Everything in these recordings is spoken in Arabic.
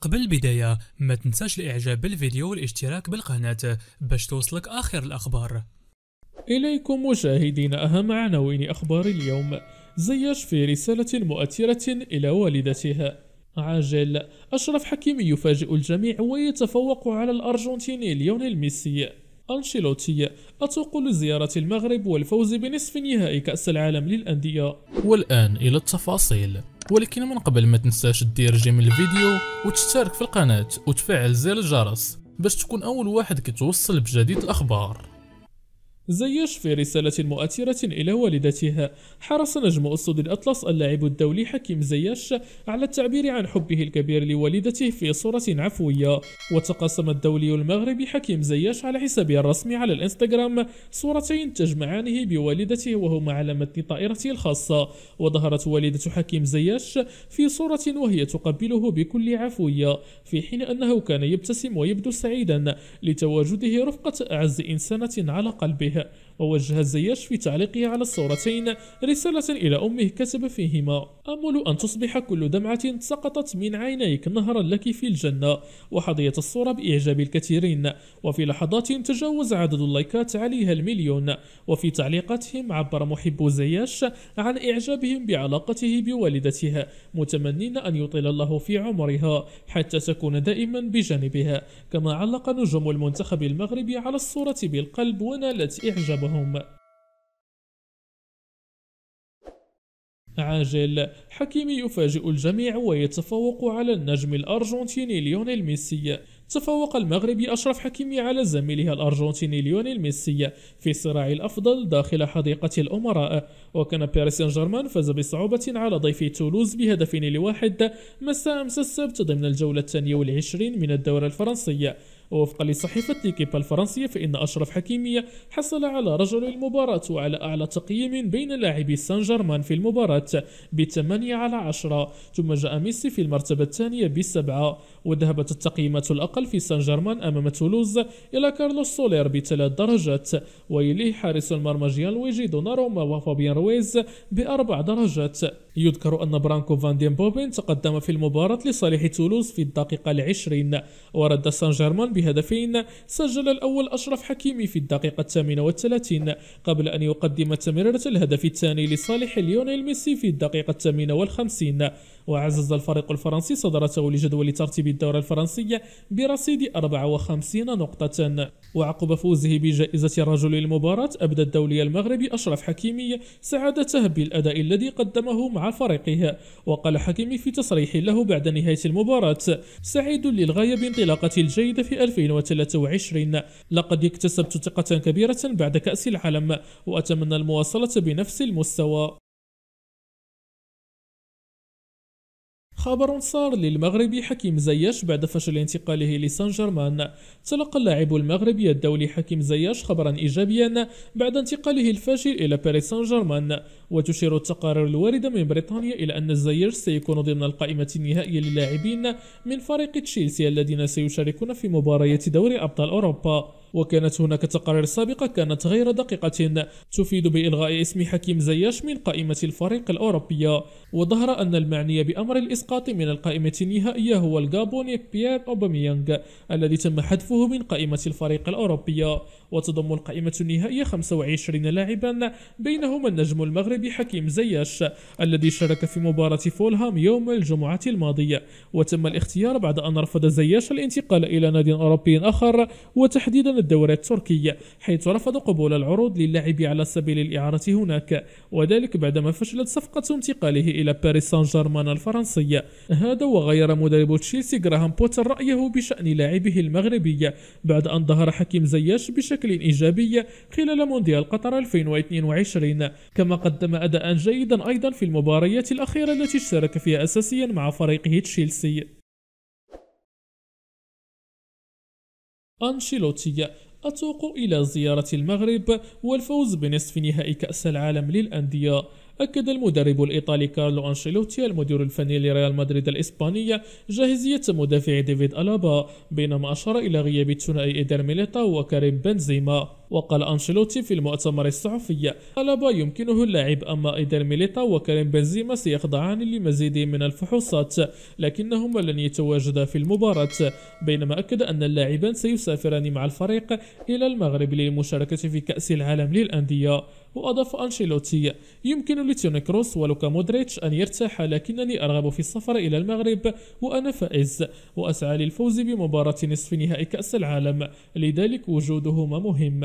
قبل البداية ما تنساش الاعجاب بالفيديو والاشتراك بالقناة باش توصلك اخر الاخبار إليكم مشاهدين أهم عناوين أخبار اليوم زياش في رسالة مؤثرة إلى والدتها عاجل أشرف حكيمي يفاجئ الجميع ويتفوق على الأرجنتيني ليونيل ميسي أنشيلوتي أتوق لزيارة المغرب والفوز بنصف نهائي كأس العالم للأندية والآن إلى التفاصيل ولكن من قبل ما تنساش تدير جيم الفيديو وتشترك في القناة وتفعل زر الجرس باش تكون أول واحد كتوصل بجديد الأخبار زياش في رسالة مؤثرة إلى والدتها حرص نجم أسود الأطلس اللاعب الدولي حكيم زياش على التعبير عن حبه الكبير لوالدته في صورة عفوية وتقاسم الدولي المغربي حكيم زياش على حسابه الرسمي على الانستغرام صورتين تجمعانه بوالدته وهما على متن طائرته الخاصة وظهرت والدة حكيم زياش في صورة وهي تقبله بكل عفوية في حين أنه كان يبتسم ويبدو سعيدا لتواجده رفقة أعز إنسانة على قلبه yeah. ووجه الزياش في تعليقه على الصورتين رسالة إلى أمه كتب فيهما أمل أن تصبح كل دمعة سقطت من عينيك نهرا لك في الجنة وحظيت الصورة بإعجاب الكثيرين وفي لحظات تجاوز عدد اللايكات عليها المليون وفي تعليقاتهم عبر محبو زياش عن إعجابهم بعلاقته بوالدته متمنين أن يطيل الله في عمرها حتى تكون دائما بجانبها كما علق نجوم المنتخب المغربي على الصورة بالقلب ونالت إعجابها ربهم عاجل حكيمي يفاجئ الجميع ويتفوق على النجم الأرجنتيني ليونيل ميسي تفوق المغربي أشرف حكيمي على زميله الأرجنتيني ليونيل ميسي في صراع الأفضل داخل حديقة الأمراء وكان باريس سان جيرمان فاز بصعوبة على ضيف تولوز بهدفين لواحد مساء أمس السبت ضمن الجولة الثانية والعشرين من الدورة الفرنسية ووفقا لصحيفة ليكيب الفرنسية فإن أشرف حكيمية حصل على رجل المباراة وعلى أعلى تقييم بين لاعبي سان جيرمان في المباراة ب 8 على 10 ثم جاء ميسي في المرتبة الثانية بسبعة وذهبت التقييمات الأقل في سان جيرمان أمام تولوز إلى كارلوس سولير بثلاث درجات وإليه حارس المرمى جيان لويجي دوناروما وفابيان رويز بأربع درجات يذكر أن برانكو فان دين بوبين تقدم في المباراة لصالح تولوز في الدقيقة العشرين ورد سان جيرمان بهدفين سجل الأول أشرف حكيمي في الدقيقة الثامنة والثلاثين قبل أن يقدم تمريرة الهدف الثاني لصالح ليونيل ميسي في الدقيقة الثامنة والخمسين وعزز الفريق الفرنسي صدارته لجدول ترتيب الدورة الفرنسية برصيد 54 نقطة وعقب فوزه بجائزة رجل المباراة أبدى الدولي المغربي أشرف حكيمي سعادته بالأداء الذي قدمه مع فريقه وقال حكيمي في تصريح له بعد نهاية المباراة سعيد للغاية بانطلاقتي الجيدة في 2023 لقد اكتسبت ثقة كبيرة بعد كأس العالم وأتمنى المواصلة بنفس المستوى خبر صار للمغربي حكيم زياش بعد فشل انتقاله لسان جيرمان تلقى اللاعب المغربي الدولي حكيم زياش خبرا ايجابيا بعد انتقاله الفاشل الى باريس سان جيرمان وتشير التقارير الواردة من بريطانيا إلى أن الزير سيكون ضمن القائمة النهائية للاعبين من فريق تشيلسي الذين سيشاركون في مباريات دوري أبطال أوروبا وكانت هناك تقارير سابقة كانت غير دقيقة تفيد بإلغاء اسم حكيم زياش من قائمة الفريق الأوروبية وظهر أن المعني بأمر الإسقاط من القائمة النهائية هو الغابوني بيير أوباميانغ الذي تم حذفه من قائمة الفريق الأوروبية وتضم القائمة النهائية 25 لاعبا بينهم النجم المغربي المغربي حكيم زياش الذي شارك في مباراة فولهام يوم الجمعة الماضية وتم الاختيار بعد أن رفض زياش الانتقال إلى نادي أوروبي آخر وتحديدا الدوري التركي حيث رفض قبول العروض للاعب على سبيل الإعارة هناك وذلك بعدما فشلت صفقة انتقاله إلى باريس سان جيرمان الفرنسية هذا وغير مدرب تشيلسي جراهام بوتر رأيه بشأن لاعبه المغربي بعد أن ظهر حكيم زياش بشكل إيجابي خلال مونديال قطر 2022 كما قدم قدم أداء جيدا أيضا في المباريات الأخيرة التي اشترك فيها أساسيا مع فريقه تشيلسي أنشيلوتي أتوق إلى زيارة المغرب والفوز بنصف نهائي كأس العالم للأندية أكد المدرب الإيطالي كارلو أنشيلوتي المدير الفني لريال مدريد الإسبانية جاهزية مدافع ديفيد ألابا بينما أشار إلى غياب الثنائي إيدر ميليتا وكريم بنزيما وقال أنشيلوتي في المؤتمر الصحفي طلب يمكنه اللعب أما إيدر ميليتا وكريم بنزيما سيخضعان لمزيد من الفحوصات لكنهما لن يتواجدا في المباراة بينما أكد أن اللاعبان سيسافران مع الفريق إلى المغرب للمشاركة في كأس العالم للأندية وأضاف أنشيلوتي يمكن لتوني كروس ولوكا مودريتش أن يرتاح لكنني أرغب في السفر إلى المغرب وأنا فائز وأسعى للفوز بمباراة نصف نهائي كأس العالم لذلك وجودهما مهم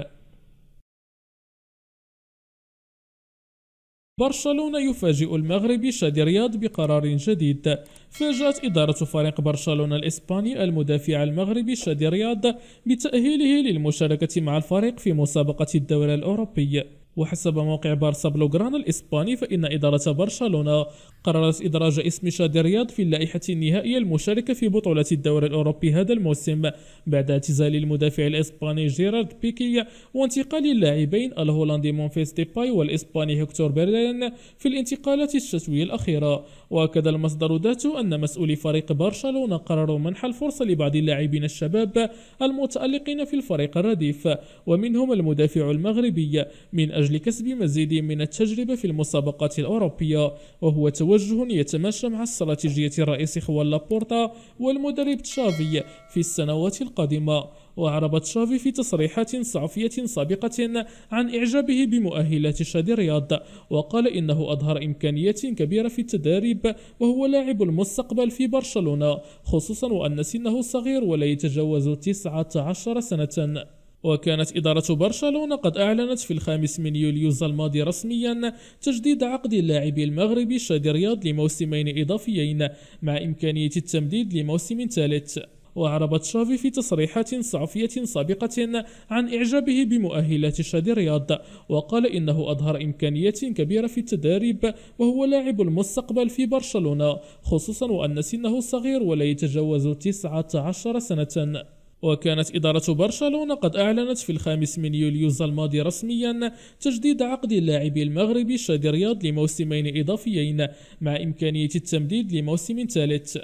برشلونة يفاجئ المغرب شادي رياض بقرار جديد فاجأت إدارة فريق برشلونة الإسباني المدافع المغربي شادي رياض بتأهيله للمشاركة مع الفريق في مسابقة الدوري الأوروبي وحسب موقع بارسا بلوغران الإسباني فإن إدارة برشلونة قررت إدراج اسم شادي رياض في اللائحة النهائية المشاركة في بطولة الدوري الأوروبي هذا الموسم بعد اعتزال المدافع الإسباني جيرارد بيكي وانتقال اللاعبين الهولندي مونفيس ديباي والإسباني هكتور بيرلين في الانتقالات الشتوية الأخيرة وأكد المصدر ذاته أن مسؤولي فريق برشلونة قرروا منح الفرصة لبعض اللاعبين الشباب المتألقين في الفريق الرديف ومنهم المدافع المغربي من أجل أجل كسب مزيد من التجربة في المسابقات الأوروبية وهو توجه يتماشى مع استراتيجية الرئيس خوان لابورتا والمدرب تشافي في السنوات القادمة وأعرب تشافي في تصريحات صحفية سابقة عن إعجابه بمؤهلات شادي رياض وقال إنه أظهر إمكانيات كبيرة في التدريب وهو لاعب المستقبل في برشلونة خصوصا وأن سنه صغير ولا يتجاوز 19 سنة وكانت إدارة برشلونة قد أعلنت في الخامس من يوليوز الماضي رسميا تجديد عقد اللاعب المغربي شادي رياض لموسمين إضافيين مع إمكانية التمديد لموسم ثالث وأعرب تشافي في تصريحات صحفية سابقة عن إعجابه بمؤهلات شادي رياض وقال إنه أظهر إمكانيات كبيرة في التدريب وهو لاعب المستقبل في برشلونة خصوصا وأن سنه صغير ولا يتجاوز 19 سنة وكانت إدارة برشلونة قد أعلنت في الخامس من يوليوز الماضي رسميا تجديد عقد اللاعب المغربي شادي رياض لموسمين إضافيين مع إمكانية التمديد لموسم ثالث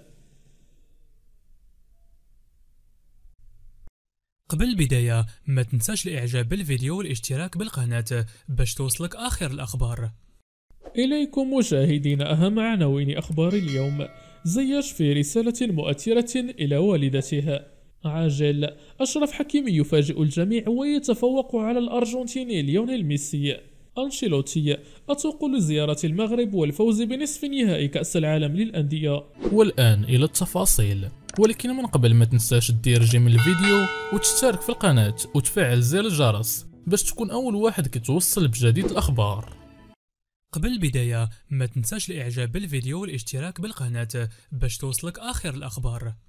قبل البداية ما تنساش الإعجاب بالفيديو والاشتراك بالقناة باش توصلك آخر الأخبار إليكم مشاهدين أهم عناوين أخبار اليوم زياش في رسالة مؤثرة إلى والدتها عاجل أشرف حكيمي يفاجئ الجميع ويتفوق على الأرجنتيني ليونيل ميسي أنشيلوتي أتوق لزيارة المغرب والفوز بنصف نهائي كأس العالم للأندية والآن إلى التفاصيل ولكن من قبل ما تنساش دير جيم الفيديو وتشترك في القناة وتفعل زر الجرس باش تكون أول واحد كتوصل بجديد الأخبار قبل البداية ما تنساش الإعجاب بالفيديو والاشتراك بالقناة باش توصلك آخر الأخبار